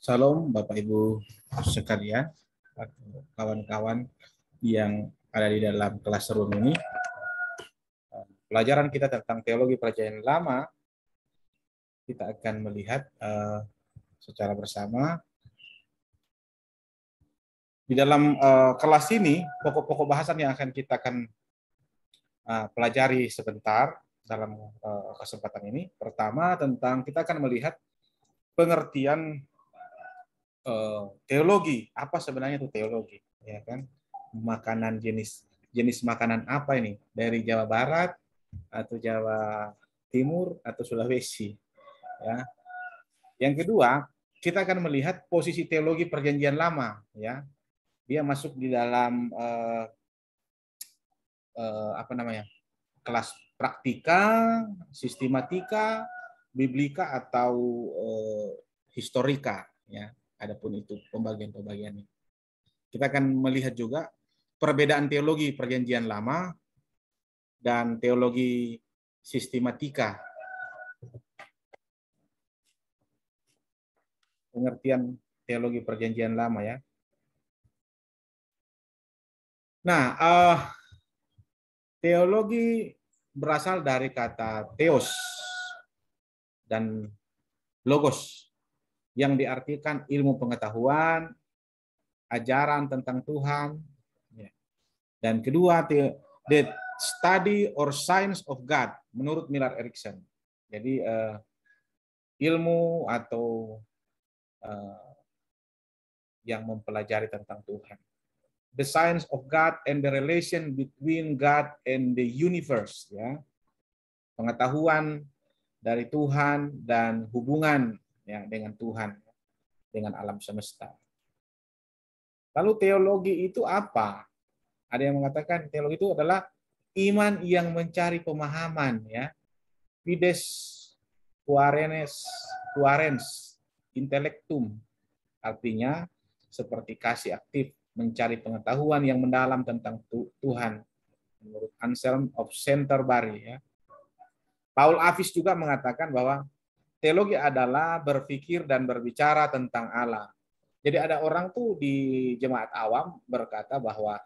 Salam Bapak Ibu sekalian, kawan-kawan yang ada di dalam kelas room ini. Pelajaran kita tentang teologi perjanjian lama, kita akan melihat uh, secara bersama. Di dalam uh, kelas ini, pokok-pokok bahasan yang akan kita akan uh, pelajari sebentar dalam uh, kesempatan ini. Pertama, tentang kita akan melihat pengertian Eh, teologi apa sebenarnya itu teologi ya kan makanan jenis jenis makanan apa ini dari Jawa Barat atau Jawa Timur atau Sulawesi ya yang kedua kita akan melihat posisi teologi perjanjian lama ya dia masuk di dalam eh, eh, apa namanya kelas praktika sistematika biblika atau eh, historika ya adapun itu pembagian-pembagiannya. Kita akan melihat juga perbedaan teologi perjanjian lama dan teologi sistematika. Pengertian teologi perjanjian lama ya. Nah, uh, teologi berasal dari kata teos dan logos yang diartikan ilmu pengetahuan, ajaran tentang Tuhan, ya. dan kedua the, study or science of God menurut Miller Erickson Jadi uh, ilmu atau uh, yang mempelajari tentang Tuhan. The science of God and the relation between God and the universe, ya. Pengetahuan dari Tuhan dan hubungan ya dengan Tuhan, dengan alam semesta. Lalu teologi itu apa? Ada yang mengatakan teologi itu adalah iman yang mencari pemahaman ya. Fides quarenes, quarens intellectum. Artinya seperti kasih aktif mencari pengetahuan yang mendalam tentang Tuhan menurut Anselm of Canterbury ya. Paul Avis juga mengatakan bahwa Teologi adalah berpikir dan berbicara tentang Allah. Jadi ada orang tuh di jemaat awam berkata bahwa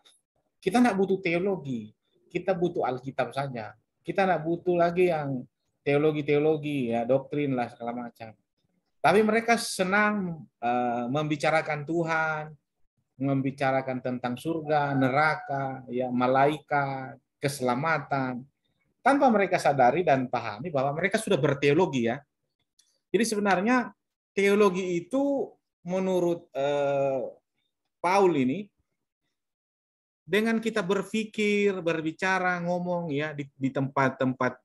kita tidak butuh teologi, kita butuh Alkitab saja. Kita tidak butuh lagi yang teologi-teologi ya, doktrin lah segala macam. Tapi mereka senang uh, membicarakan Tuhan, membicarakan tentang surga, neraka, ya malaikat, keselamatan. Tanpa mereka sadari dan pahami bahwa mereka sudah berteologi ya. Jadi sebenarnya teologi itu menurut eh, Paul ini dengan kita berpikir, berbicara, ngomong ya di, tempat-tempat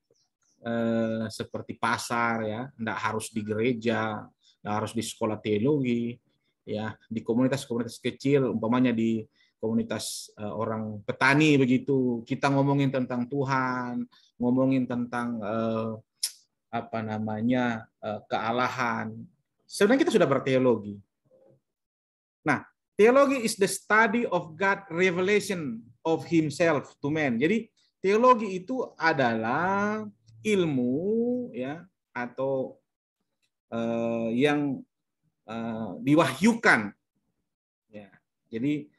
eh, seperti pasar ya, tidak harus di gereja, tidak harus di sekolah teologi ya, di komunitas-komunitas kecil umpamanya di komunitas eh, orang petani begitu, kita ngomongin tentang Tuhan, ngomongin tentang eh, apa namanya eh, kealahan. Sebenarnya kita sudah berteologi. Nah, teologi is the study of God revelation of himself to man. Jadi teologi itu adalah ilmu ya atau eh, yang eh, diwahyukan. Ya. Jadi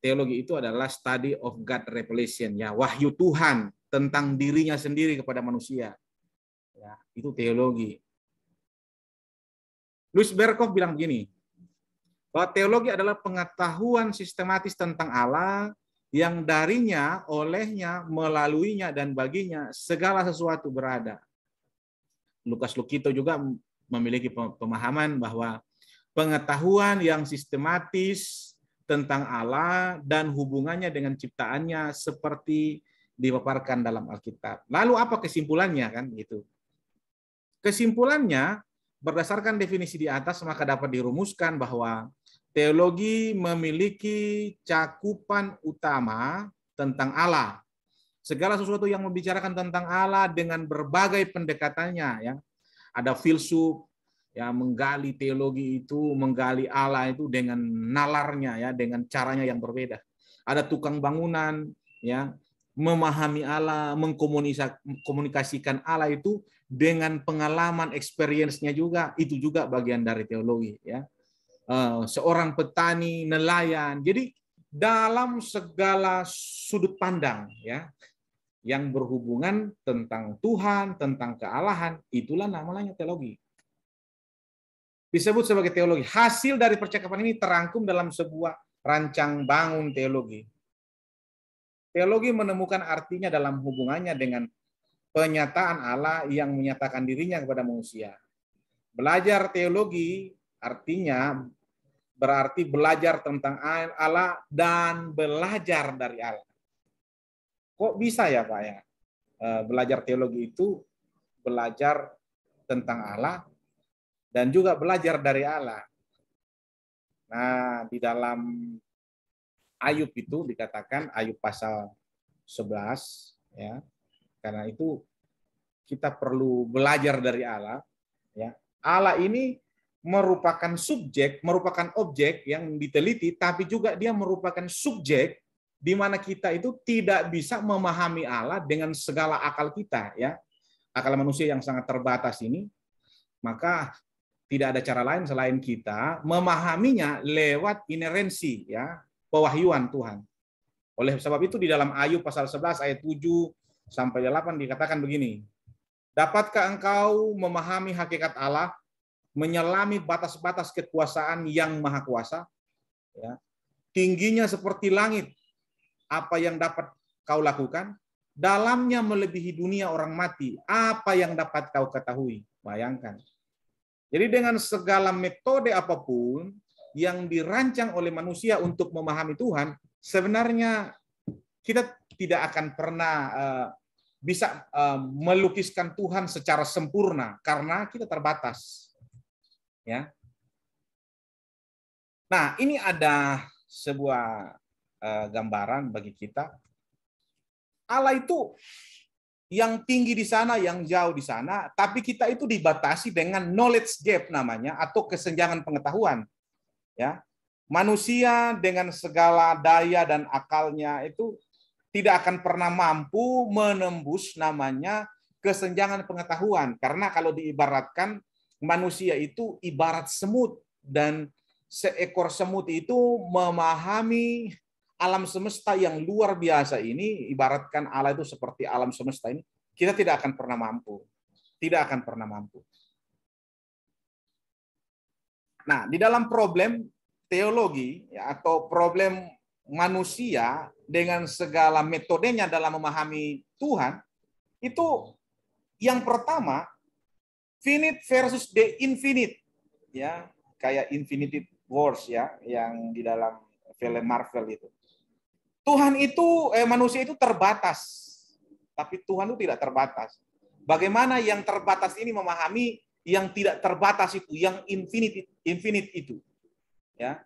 teologi itu adalah study of God revelation ya wahyu Tuhan tentang dirinya sendiri kepada manusia. Ya, itu teologi. Louis Berkov bilang begini, bahwa teologi adalah pengetahuan sistematis tentang Allah yang darinya, olehnya, melaluinya, dan baginya segala sesuatu berada. Lukas Lukito juga memiliki pemahaman bahwa pengetahuan yang sistematis tentang Allah dan hubungannya dengan ciptaannya seperti dipaparkan dalam Alkitab. Lalu apa kesimpulannya kan gitu? Kesimpulannya, berdasarkan definisi di atas, maka dapat dirumuskan bahwa teologi memiliki cakupan utama tentang Allah. Segala sesuatu yang membicarakan tentang Allah dengan berbagai pendekatannya ya. Ada filsuf yang menggali teologi itu, menggali Allah itu dengan nalarnya ya, dengan caranya yang berbeda. Ada tukang bangunan ya, memahami Allah, mengkomunikasikan Allah itu dengan pengalaman experience-nya juga, itu juga bagian dari teologi ya. Eh, seorang petani, nelayan. Jadi dalam segala sudut pandang ya yang berhubungan tentang Tuhan, tentang kealahan, itulah namanya teologi. Disebut sebagai teologi. Hasil dari percakapan ini terangkum dalam sebuah rancang bangun teologi Teologi menemukan artinya dalam hubungannya dengan penyataan Allah yang menyatakan dirinya kepada manusia. Belajar teologi artinya berarti belajar tentang Allah dan belajar dari Allah. Kok bisa ya Pak ya? E, belajar teologi itu belajar tentang Allah dan juga belajar dari Allah. Nah, di dalam Ayub itu dikatakan Ayub pasal 11 ya. Karena itu kita perlu belajar dari Allah ya. Allah ini merupakan subjek, merupakan objek yang diteliti tapi juga dia merupakan subjek di mana kita itu tidak bisa memahami Allah dengan segala akal kita ya. Akal manusia yang sangat terbatas ini maka tidak ada cara lain selain kita memahaminya lewat inerensi ya pewahyuan Tuhan. Oleh sebab itu di dalam Ayub pasal 11 ayat 7 sampai 8 dikatakan begini. Dapatkah engkau memahami hakikat Allah, menyelami batas-batas kekuasaan yang maha kuasa? Ya. Tingginya seperti langit, apa yang dapat kau lakukan? Dalamnya melebihi dunia orang mati, apa yang dapat kau ketahui? Bayangkan. Jadi dengan segala metode apapun, yang dirancang oleh manusia untuk memahami Tuhan, sebenarnya kita tidak akan pernah eh, bisa eh, melukiskan Tuhan secara sempurna karena kita terbatas. Ya. Nah, ini ada sebuah eh, gambaran bagi kita. Allah itu yang tinggi di sana, yang jauh di sana, tapi kita itu dibatasi dengan knowledge gap namanya atau kesenjangan pengetahuan ya manusia dengan segala daya dan akalnya itu tidak akan pernah mampu menembus namanya kesenjangan pengetahuan karena kalau diibaratkan manusia itu ibarat semut dan seekor semut itu memahami alam semesta yang luar biasa ini ibaratkan Allah itu seperti alam semesta ini kita tidak akan pernah mampu tidak akan pernah mampu Nah, di dalam problem teologi ya, atau problem manusia dengan segala metodenya dalam memahami Tuhan, itu yang pertama finite versus the infinite ya kayak infinity wars ya yang di dalam film Marvel itu Tuhan itu eh, manusia itu terbatas tapi Tuhan itu tidak terbatas bagaimana yang terbatas ini memahami yang tidak terbatas itu, yang infinite infinite itu. Ya.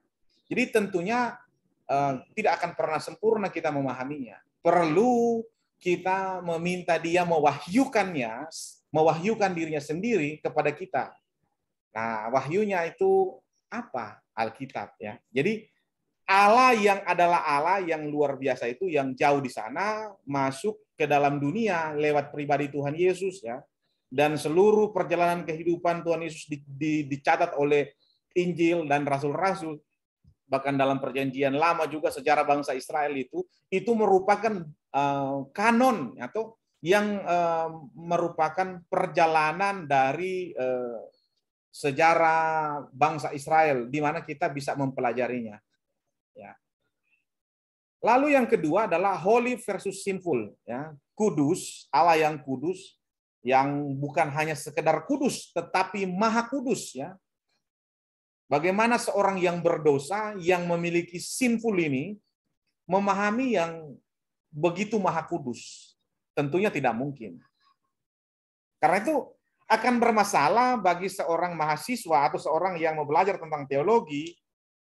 Jadi tentunya uh, tidak akan pernah sempurna kita memahaminya. Perlu kita meminta dia mewahyukannya, mewahyukan dirinya sendiri kepada kita. Nah, wahyunya itu apa? Alkitab ya. Jadi Allah yang adalah Allah yang luar biasa itu yang jauh di sana masuk ke dalam dunia lewat pribadi Tuhan Yesus ya dan seluruh perjalanan kehidupan Tuhan Yesus di, di, dicatat oleh Injil dan rasul-rasul bahkan dalam perjanjian lama juga sejarah bangsa Israel itu itu merupakan uh, kanon atau yang uh, merupakan perjalanan dari uh, sejarah bangsa Israel di mana kita bisa mempelajarinya ya lalu yang kedua adalah holy versus sinful ya kudus Allah yang kudus yang bukan hanya sekedar kudus tetapi maha kudus ya. Bagaimana seorang yang berdosa yang memiliki sinful ini memahami yang begitu maha kudus? Tentunya tidak mungkin. Karena itu akan bermasalah bagi seorang mahasiswa atau seorang yang mau belajar tentang teologi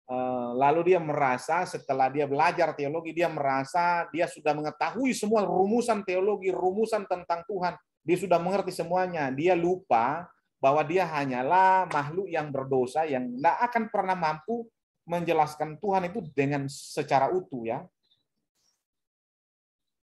eh, lalu dia merasa setelah dia belajar teologi dia merasa dia sudah mengetahui semua rumusan teologi, rumusan tentang Tuhan dia sudah mengerti semuanya. Dia lupa bahwa dia hanyalah makhluk yang berdosa yang tidak akan pernah mampu menjelaskan Tuhan itu dengan secara utuh ya.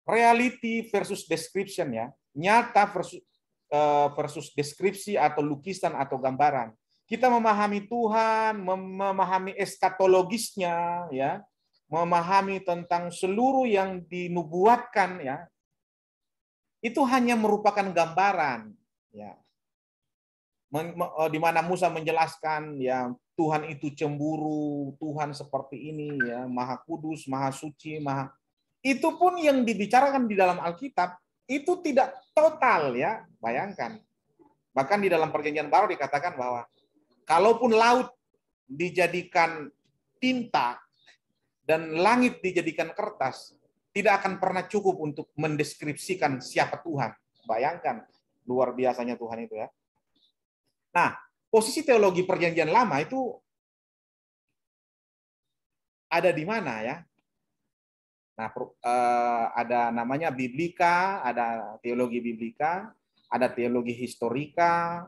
Reality versus description ya. Nyata versus eh, versus deskripsi atau lukisan atau gambaran. Kita memahami Tuhan, memahami eskatologisnya ya, memahami tentang seluruh yang dinubuatkan ya, itu hanya merupakan gambaran ya eh, di mana Musa menjelaskan ya Tuhan itu cemburu, Tuhan seperti ini ya, Maha Kudus, Maha Suci, Maha itu pun yang dibicarakan di dalam Alkitab itu tidak total ya, bayangkan. Bahkan di dalam perjanjian baru dikatakan bahwa kalaupun laut dijadikan tinta dan langit dijadikan kertas, tidak akan pernah cukup untuk mendeskripsikan siapa Tuhan. Bayangkan luar biasanya Tuhan itu ya. Nah, posisi teologi perjanjian lama itu ada di mana ya? Nah, eh, ada namanya biblika, ada teologi biblika, ada teologi historika,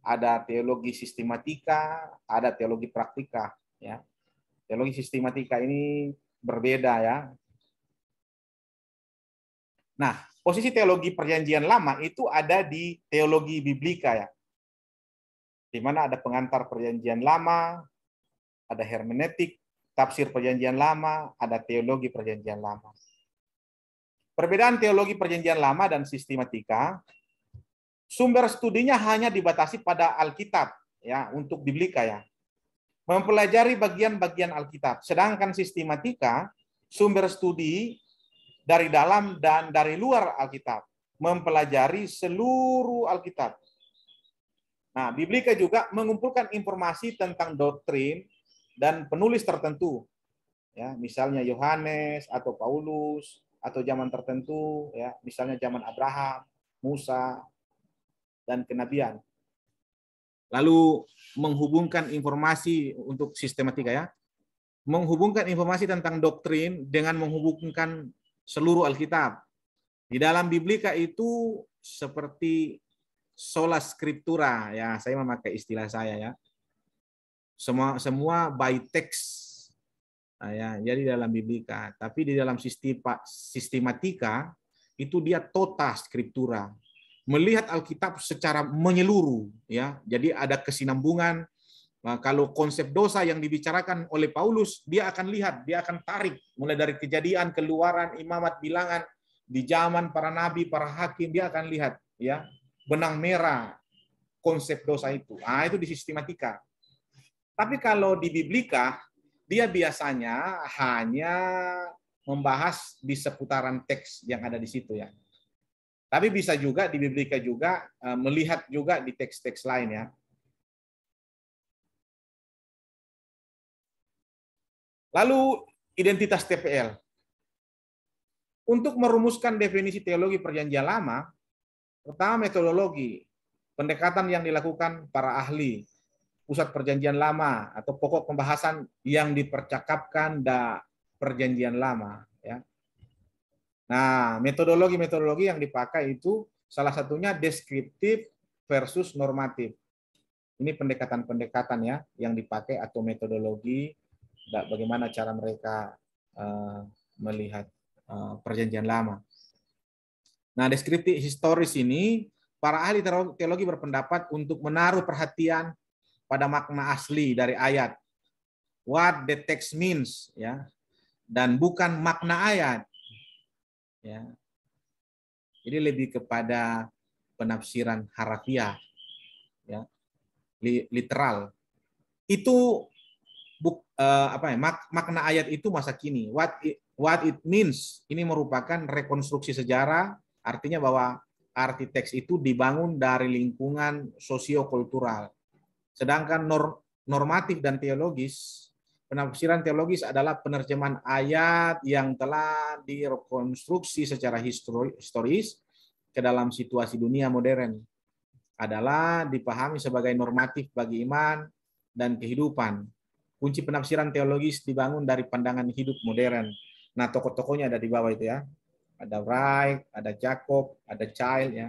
ada teologi sistematika, ada teologi praktika ya. Teologi sistematika ini berbeda ya Nah, posisi teologi perjanjian lama itu ada di teologi biblika ya. Di mana ada pengantar perjanjian lama, ada hermeneutik, tafsir perjanjian lama, ada teologi perjanjian lama. Perbedaan teologi perjanjian lama dan sistematika, sumber studinya hanya dibatasi pada Alkitab ya, untuk biblika ya mempelajari bagian-bagian Alkitab. Sedangkan sistematika, sumber studi dari dalam dan dari luar Alkitab, mempelajari seluruh Alkitab. Nah, Biblika juga mengumpulkan informasi tentang doktrin dan penulis tertentu. Ya, misalnya Yohanes atau Paulus atau zaman tertentu ya, misalnya zaman Abraham, Musa dan kenabian. Lalu menghubungkan informasi untuk sistematika ya. Menghubungkan informasi tentang doktrin dengan menghubungkan seluruh Alkitab. Di dalam Biblika itu seperti sola scriptura ya, saya memakai istilah saya ya. Semua semua by text nah, ya jadi dalam biblika tapi di dalam sistem sistematika itu dia tota skriptura melihat Alkitab secara menyeluruh ya jadi ada kesinambungan Nah, kalau konsep dosa yang dibicarakan oleh Paulus, dia akan lihat, dia akan tarik mulai dari kejadian, keluaran, imamat, bilangan di zaman para nabi, para hakim, dia akan lihat ya benang merah konsep dosa itu. Ah itu di sistematika. Tapi kalau di biblika, dia biasanya hanya membahas di seputaran teks yang ada di situ ya. Tapi bisa juga di biblika juga eh, melihat juga di teks-teks lain ya Lalu identitas TPL. Untuk merumuskan definisi teologi perjanjian lama, pertama metodologi, pendekatan yang dilakukan para ahli, pusat perjanjian lama atau pokok pembahasan yang dipercakapkan da perjanjian lama ya. Nah, metodologi-metodologi yang dipakai itu salah satunya deskriptif versus normatif. Ini pendekatan-pendekatan ya yang dipakai atau metodologi bagaimana cara mereka eh, melihat eh, perjanjian lama. Nah, deskriptif historis ini para ahli teologi berpendapat untuk menaruh perhatian pada makna asli dari ayat. What the text means ya dan bukan makna ayat. Ya. Jadi lebih kepada penafsiran harafiah ya, literal. Itu buk, uh, apa ya, mak, makna ayat itu masa kini. What it, what it means ini merupakan rekonstruksi sejarah, artinya bahwa arti teks itu dibangun dari lingkungan sosiokultural. Sedangkan nor, normatif dan teologis, penafsiran teologis adalah penerjemahan ayat yang telah direkonstruksi secara historis ke dalam situasi dunia modern adalah dipahami sebagai normatif bagi iman dan kehidupan kunci penafsiran teologis dibangun dari pandangan hidup modern. Nah, tokoh-tokohnya ada di bawah itu ya. Ada Wright, ada Jacob, ada Child ya.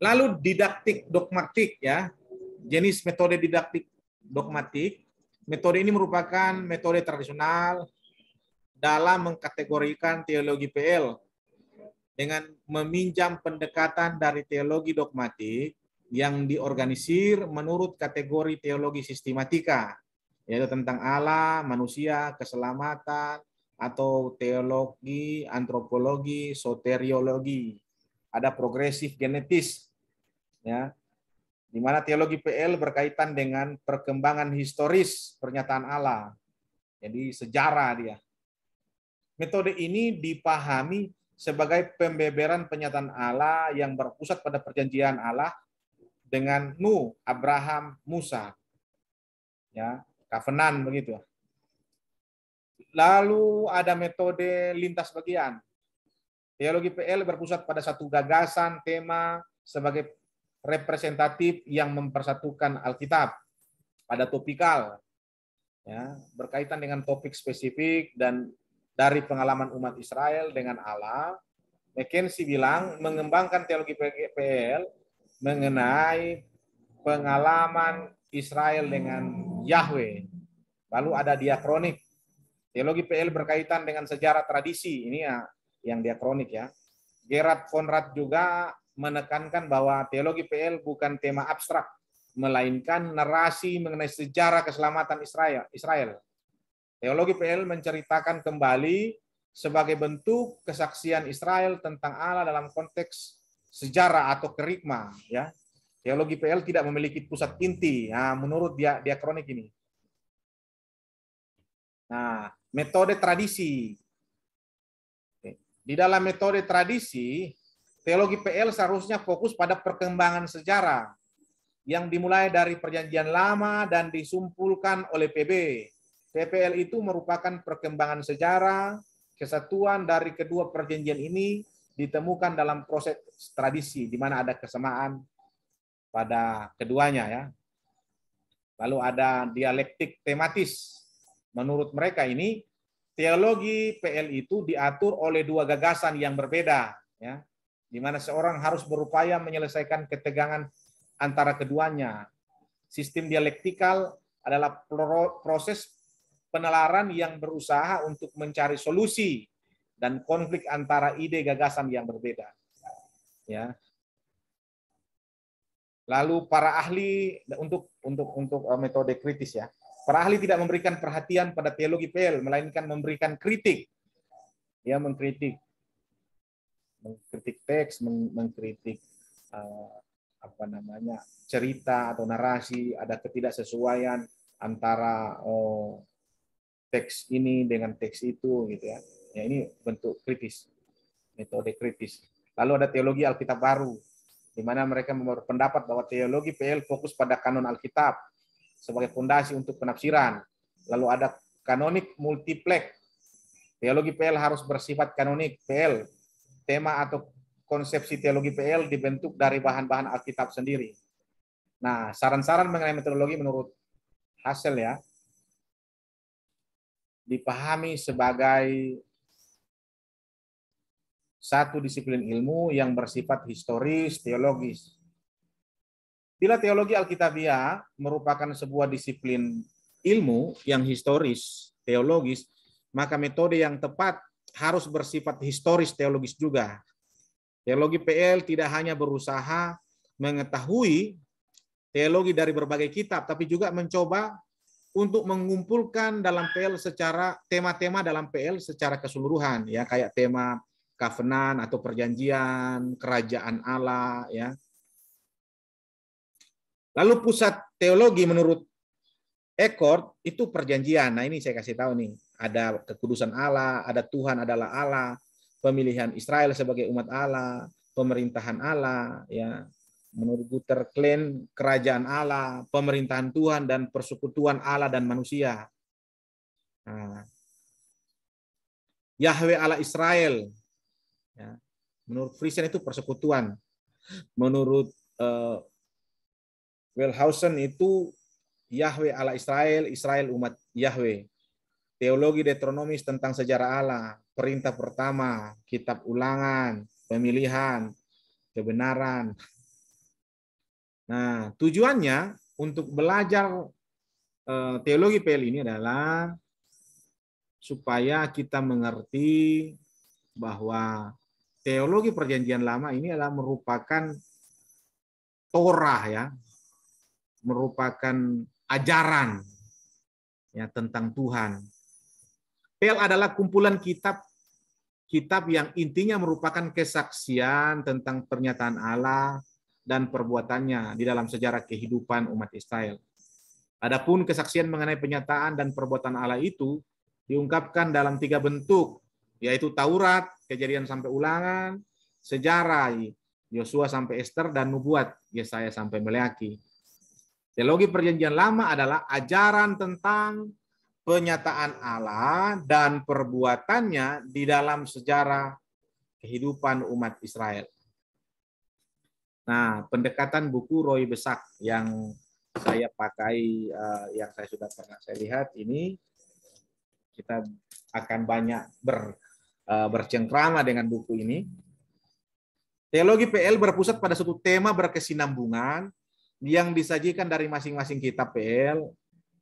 Lalu didaktik dogmatik ya. Jenis metode didaktik dogmatik. Metode ini merupakan metode tradisional dalam mengkategorikan teologi PL dengan meminjam pendekatan dari teologi dogmatik yang diorganisir menurut kategori teologi sistematika, yaitu tentang Allah, manusia, keselamatan, atau teologi, antropologi, soteriologi. Ada progresif genetis, ya, di mana teologi PL berkaitan dengan perkembangan historis pernyataan Allah. Jadi sejarah dia. Metode ini dipahami sebagai pembeberan pernyataan Allah yang berpusat pada perjanjian Allah dengan Nu, Abraham, Musa. Ya, kavenan begitu. Lalu ada metode lintas bagian. Teologi PL berpusat pada satu gagasan, tema sebagai representatif yang mempersatukan Alkitab pada topikal ya, berkaitan dengan topik spesifik dan dari pengalaman umat Israel dengan Allah. McKenzie bilang mengembangkan teologi PL mengenai pengalaman Israel dengan Yahweh. Lalu ada diakronik. Teologi PL berkaitan dengan sejarah tradisi. Ini ya yang diakronik ya. Gerard von juga menekankan bahwa teologi PL bukan tema abstrak, melainkan narasi mengenai sejarah keselamatan Israel. Israel. Teologi PL menceritakan kembali sebagai bentuk kesaksian Israel tentang Allah dalam konteks sejarah atau kerikma ya. Teologi PL tidak memiliki pusat inti. Nah, menurut dia dia kronik ini. Nah, metode tradisi. Di dalam metode tradisi, teologi PL seharusnya fokus pada perkembangan sejarah yang dimulai dari perjanjian lama dan disumpulkan oleh PB. PPL itu merupakan perkembangan sejarah kesatuan dari kedua perjanjian ini ditemukan dalam proses tradisi di mana ada kesamaan pada keduanya ya. Lalu ada dialektik tematis. Menurut mereka ini teologi PL itu diatur oleh dua gagasan yang berbeda ya. Di mana seorang harus berupaya menyelesaikan ketegangan antara keduanya. Sistem dialektikal adalah proses penalaran yang berusaha untuk mencari solusi dan konflik antara ide gagasan yang berbeda. Ya. Lalu para ahli untuk untuk untuk uh, metode kritis ya. Para ahli tidak memberikan perhatian pada teologi PL melainkan memberikan kritik. Ya, mengkritik mengkritik teks, mengkritik uh, apa namanya cerita atau narasi, ada ketidaksesuaian antara oh, teks ini dengan teks itu gitu ya. Ya, ini bentuk kritis, metode kritis. Lalu ada teologi Alkitab baru, di mana mereka berpendapat bahwa teologi PL fokus pada kanon Alkitab sebagai fondasi untuk penafsiran. Lalu ada kanonik multiplex. Teologi PL harus bersifat kanonik PL. Tema atau konsepsi teologi PL dibentuk dari bahan-bahan Alkitab sendiri. Nah, saran-saran mengenai metodologi menurut hasil ya dipahami sebagai satu disiplin ilmu yang bersifat historis, teologis. Bila teologi Alkitabiah merupakan sebuah disiplin ilmu yang historis, teologis, maka metode yang tepat harus bersifat historis, teologis juga. Teologi PL tidak hanya berusaha mengetahui teologi dari berbagai kitab, tapi juga mencoba untuk mengumpulkan dalam PL secara tema-tema dalam PL secara keseluruhan ya kayak tema covenant atau perjanjian, kerajaan Allah ya. Lalu pusat teologi menurut ekor itu perjanjian. Nah, ini saya kasih tahu nih, ada kekudusan Allah, ada Tuhan adalah Allah, pemilihan Israel sebagai umat Allah, pemerintahan Allah ya. Menurut Guter Klein, kerajaan Allah, pemerintahan Tuhan dan persekutuan Allah dan manusia. Nah, Yahweh Allah Israel, Ya. Menurut Friesen itu persekutuan. Menurut uh, Wellhausen itu Yahweh Allah Israel, Israel umat Yahweh. Teologi Deuteronomis tentang sejarah Allah, perintah pertama, kitab ulangan, pemilihan, kebenaran. Nah, tujuannya untuk belajar eh, teologi PL ini adalah supaya kita mengerti bahwa teologi perjanjian lama ini adalah merupakan Torah ya, merupakan ajaran ya tentang Tuhan. Pel adalah kumpulan kitab kitab yang intinya merupakan kesaksian tentang pernyataan Allah dan perbuatannya di dalam sejarah kehidupan umat Israel. Adapun kesaksian mengenai pernyataan dan perbuatan Allah itu diungkapkan dalam tiga bentuk, yaitu Taurat, kejadian sampai ulangan, sejarah, Yosua sampai Esther, dan nubuat, Yesaya sampai Meleaki. Teologi perjanjian lama adalah ajaran tentang penyataan Allah dan perbuatannya di dalam sejarah kehidupan umat Israel. Nah, pendekatan buku Roy Besak yang saya pakai, eh, yang saya sudah pernah saya lihat ini, kita akan banyak ber Eh, bercengkrama dengan buku ini. Teologi PL berpusat pada suatu tema berkesinambungan yang disajikan dari masing-masing kitab PL.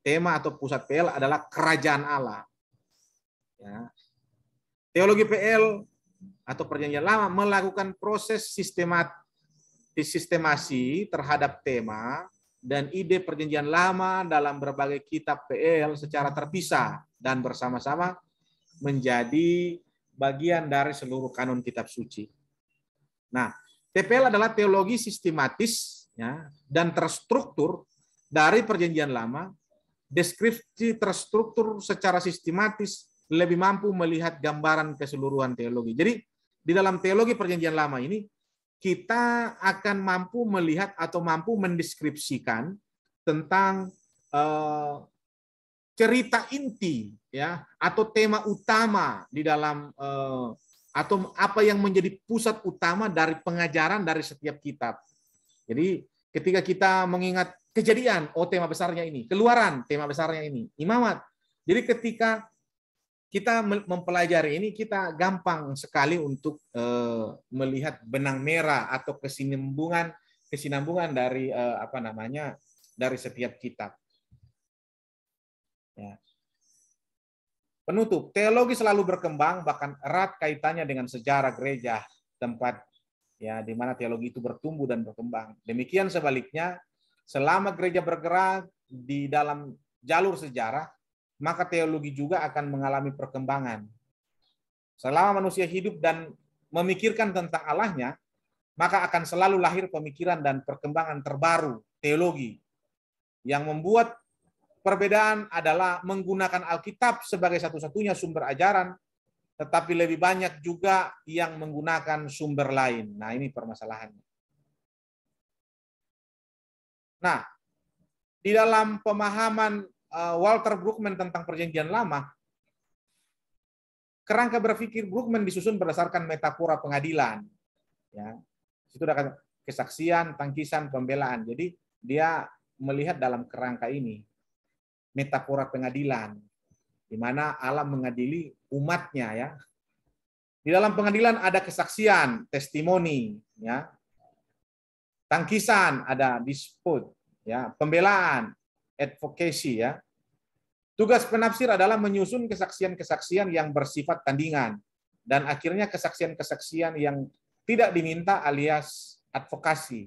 Tema atau pusat PL adalah kerajaan Allah. Ya. Teologi PL atau perjanjian lama melakukan proses sistemat sistemasi terhadap tema dan ide perjanjian lama dalam berbagai kitab PL secara terpisah dan bersama-sama menjadi bagian dari seluruh kanon kitab suci. Nah, TPL adalah teologi sistematis ya, dan terstruktur dari perjanjian lama, deskripsi terstruktur secara sistematis lebih mampu melihat gambaran keseluruhan teologi. Jadi di dalam teologi perjanjian lama ini kita akan mampu melihat atau mampu mendeskripsikan tentang eh, cerita inti ya atau tema utama di dalam eh, atau apa yang menjadi pusat utama dari pengajaran dari setiap kitab. Jadi ketika kita mengingat kejadian, oh tema besarnya ini, keluaran tema besarnya ini, imamat. Jadi ketika kita mempelajari ini kita gampang sekali untuk eh, melihat benang merah atau kesinambungan kesinambungan dari eh, apa namanya dari setiap kitab. Ya. Penutup, teologi selalu berkembang bahkan erat kaitannya dengan sejarah gereja tempat ya di mana teologi itu bertumbuh dan berkembang. Demikian sebaliknya, selama gereja bergerak di dalam jalur sejarah, maka teologi juga akan mengalami perkembangan. Selama manusia hidup dan memikirkan tentang Allahnya, maka akan selalu lahir pemikiran dan perkembangan terbaru teologi yang membuat Perbedaan adalah menggunakan Alkitab sebagai satu-satunya sumber ajaran, tetapi lebih banyak juga yang menggunakan sumber lain. Nah, ini permasalahannya. Nah, di dalam pemahaman eh, Walter Brueggemann tentang Perjanjian Lama, kerangka berpikir Brueggemann disusun berdasarkan metafora pengadilan. Ya, itu ada kesaksian, tangkisan, pembelaan. Jadi dia melihat dalam kerangka ini metafora pengadilan, di mana Allah mengadili umatnya ya. Di dalam pengadilan ada kesaksian, testimoni, ya. Tangkisan ada dispute, ya, pembelaan, advokasi ya. Tugas penafsir adalah menyusun kesaksian-kesaksian yang bersifat tandingan dan akhirnya kesaksian-kesaksian yang tidak diminta alias advokasi.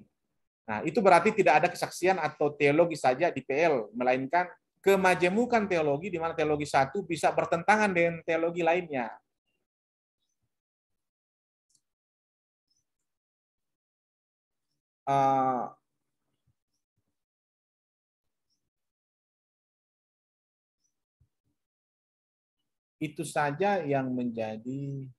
Nah, itu berarti tidak ada kesaksian atau teologi saja di PL melainkan kemajemukan teologi di mana teologi satu bisa bertentangan dengan teologi lainnya. Uh, itu saja yang menjadi